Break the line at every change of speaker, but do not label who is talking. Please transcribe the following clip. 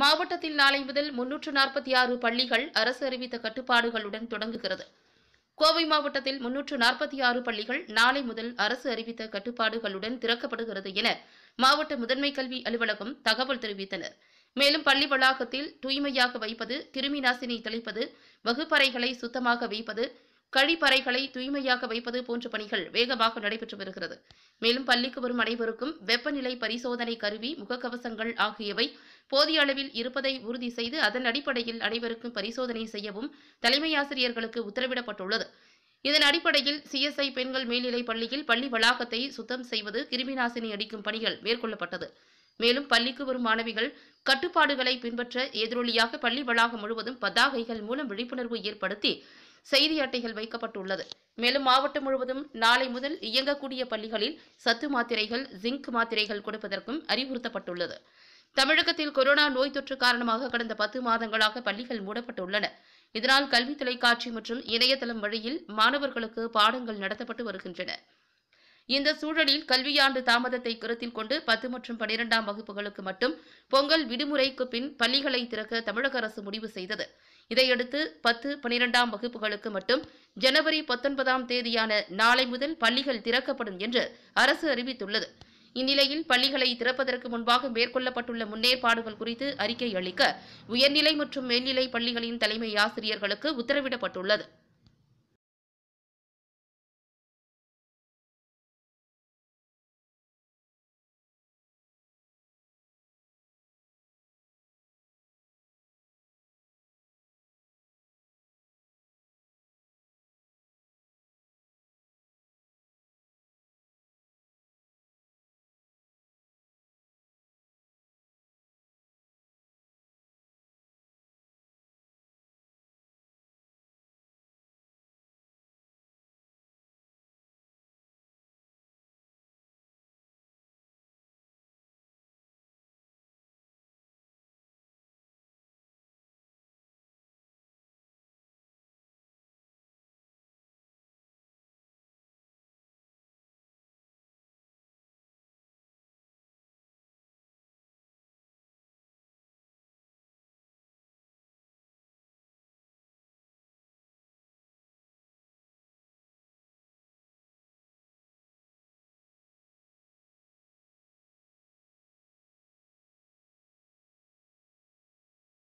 மாவட்டத்தில் நாளை முதல் முன்னூற்று நாற்பத்தி ஆறு பள்ளிகள் அரசு அறிவித்த கட்டுப்பாடுகளுடன் தொடங்குகிறது கோவை மாவட்டத்தில் முன்னூற்று நாற்பத்தி ஆறு பள்ளிகள் நாளை முதல் அரசு அறிவித்த கட்டுப்பாடுகளுடன் திறக்கப்படுகிறது என மாவட்ட முதன்மை கல்வி அலுவலகம் தகவல் தெரிவித்தனர் மேலும் பள்ளி வளாகத்தில் தூய்மையாக வைப்பது கிருமி நாசினி தெளிப்பது வகுப்பறைகளை சுத்தமாக வைப்பது கழிப்பறைகளை தூய்மையாக வைப்பது போன்ற பணிகள் வேகமாக நடைபெற்று வருகிறது மேலும் பள்ளிக்கு வரும் அனைவருக்கும் வெப்பநிலை பரிசோதனை கருவி முகக்கவசங்கள் ஆகியவை போதிய அளவில் இருப்பதை உறுதி செய்து அதன் அடிப்படையில் அனைவருக்கும் பரிசோதனை செய்யவும் தலைமை ஆசிரியர்களுக்கு உத்தரவிடப்பட்டுள்ளது இதன் அடிப்படையில் சிஎஸ்ஐ பெண்கள் மேல்நிலை பள்ளியில் பள்ளி வளாகத்தை சுத்தம் செய்வது கிருமிநாசினி அடிக்கும் பணிகள் மேற்கொள்ளப்பட்டது மேலும் பள்ளிக்கு வரும் மாணவிகள் கட்டுப்பாடுகளை பின்பற்ற எதிரொலியாக பள்ளி வளாகம் முழுவதும் பதாகைகள் மூலம் விழிப்புணர்வு ஏற்படுத்தி செய்தி அட்டைகள் வைக்கப்பட்டுள்ளது மேலும் மாவட்டம் முழுவதும் நாளை முதல் இயங்கக்கூடிய பள்ளிகளில் சத்து மாத்திரைகள் ஜிங்க் மாத்திரைகள் கொடுப்பதற்கும் அறிவுறுத்தப்பட்டுள்ளது தமிழகத்தில் கொரோனா நோய் தொற்று காரணமாக கடந்த பத்து மாதங்களாக பள்ளிகள் மூடப்பட்டுள்ளன இதனால் கல்வி தொலைக்காட்சி மற்றும் இணையதளம் வழியில் மாணவர்களுக்கு பாடங்கள் நடத்தப்பட்டு வருகின்றன இந்த சூழலில் கல்வியாண்டு தாமதத்தை கருத்தில் கொண்டு பத்து மற்றும் பனிரெண்டாம் வகுப்புகளுக்கு மட்டும் பொங்கல் விடுமுறைக்கு பின் பள்ளிகளை திறக்க தமிழக அரசு முடிவு செய்தது இதையடுத்து பத்து பனிரெண்டாம் வகுப்புகளுக்கு மட்டும் ஜனவரி பத்தொன்பதாம் தேதியான நாளை முதல் பள்ளிகள் திறக்கப்படும் என்று அரசு அறிவித்துள்ளது இந்நிலையில் பள்ளிகளை திறப்பதற்கு முன்பாக மேற்கொள்ளப்பட்டுள்ள முன்னேற்பாடுகள் குறித்து அறிக்கை அளிக்க உயர்நிலை மற்றும் மேல்நிலை பள்ளிகளின் தலைமை ஆசிரியர்களுக்கு உத்தரவிடப்பட்டுள்ளது